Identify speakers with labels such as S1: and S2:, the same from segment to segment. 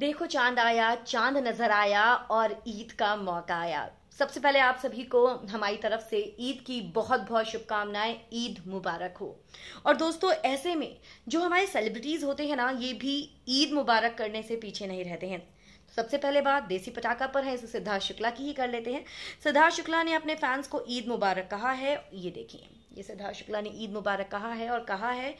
S1: देखो चांद आया चांद नजर आया और ईद का मौका आया सबसे पहले आप सभी को हमारी तरफ से ईद की बहुत बहुत शुभकामनाएं ईद मुबारक हो और दोस्तों ऐसे में जो हमारे सेलिब्रिटीज होते हैं ना ये भी ईद मुबारक करने से पीछे नहीं रहते हैं सबसे पहले बात देसी पटाखा पर है इसे सिद्धार्थ शुक्ला की ही कर लेते हैं सिद्धार्थ शुक्ला ने अपने फैंस को ईद मुबारक कहा है ये देखिए ये सिद्धार्थ शुक्ला ने ईद मुबारक कहा है और कहा है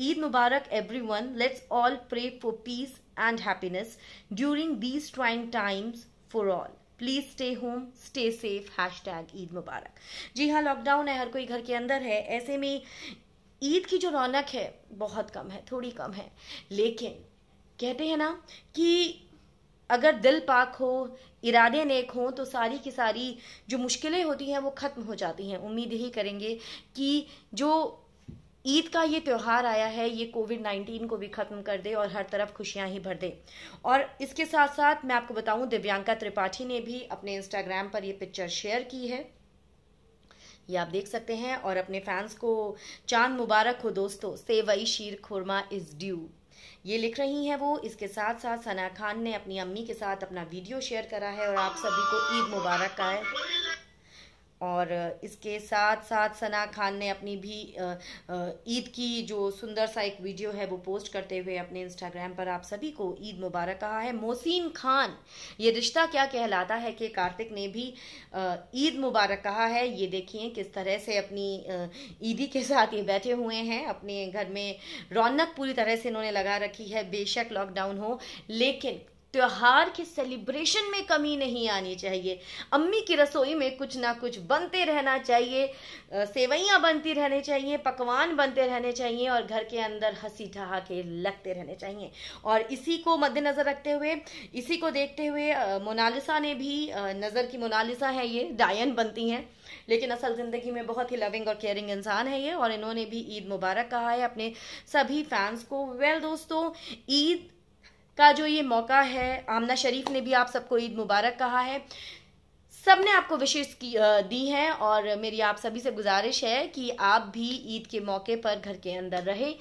S1: Eid Mubarak everyone let's all pray for peace and happiness during these trying times for all please stay home stay safe hashtag Eid Mubarak जी हाँ लॉकडाउन है हर कोई घर के अंदर है ऐसे में ईद की जो रौनक है बहुत कम है थोड़ी कम है लेकिन कहते हैं ना कि अगर दिल पाक हो इरादे नेक हों तो सारी की सारी जो मुश्किलें होती हैं वो ख़त्म हो जाती हैं उम्मीद यही करेंगे कि जो ईद का ये त्यौहार आया है ये कोविड नाइन्टीन को भी ख़त्म कर दे और हर तरफ खुशियां ही भर दे और इसके साथ साथ मैं आपको बताऊं दिव्यांका त्रिपाठी ने भी अपने इंस्टाग्राम पर ये पिक्चर शेयर की है ये आप देख सकते हैं और अपने फैंस को चांद मुबारक हो दोस्तों सेवई शीर खुरमा इज़ ड्यू ये लिख रही हैं वो इसके साथ साथ सना खान ने अपनी अम्मी के साथ अपना वीडियो शेयर करा है और आप सभी को ईद मुबारक का है और इसके साथ साथ सना खान ने अपनी भी ईद की जो सुंदर सा एक वीडियो है वो पोस्ट करते हुए अपने इंस्टाग्राम पर आप सभी को ईद मुबारक कहा है मोहसिन खान ये रिश्ता क्या कहलाता है कि कार्तिक ने भी ईद मुबारक कहा है ये देखिए किस तरह से अपनी ईदी के साथ ये बैठे हुए हैं अपने घर में रौनक पूरी तरह से इन्होंने लगा रखी है बेशक लॉकडाउन हो लेकिन त्यौहार के सेलिब्रेशन में कमी नहीं आनी चाहिए अम्मी की रसोई में कुछ ना कुछ बनते रहना चाहिए सेवैयाँ बनती रहनी चाहिए पकवान बनते रहने चाहिए और घर के अंदर हंसी ठहाके लगते रहने चाहिए और इसी को मद्देनज़र रखते हुए इसी को देखते हुए मोनालिसा ने भी नज़र की मोनालिसा है ये डायन बनती हैं लेकिन असल ज़िंदगी में बहुत ही लविंग और केयरिंग इंसान है ये और इन्होंने भी ईद मुबारक कहा है अपने सभी फैंस को वेल well, दोस्तों ईद का जो ये मौका है आमना शरीफ ने भी आप सबको ईद मुबारक कहा है सब ने आपको विशेष की दी हैं और मेरी आप सभी से गुजारिश है कि आप भी ईद के मौके पर घर के अंदर रहे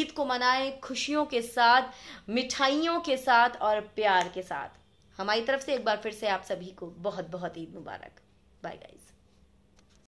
S1: ईद को मनाएं खुशियों के साथ मिठाइयों के साथ और प्यार के साथ हमारी तरफ से एक बार फिर से आप सभी को बहुत बहुत ईद मुबारक बाय गाइज़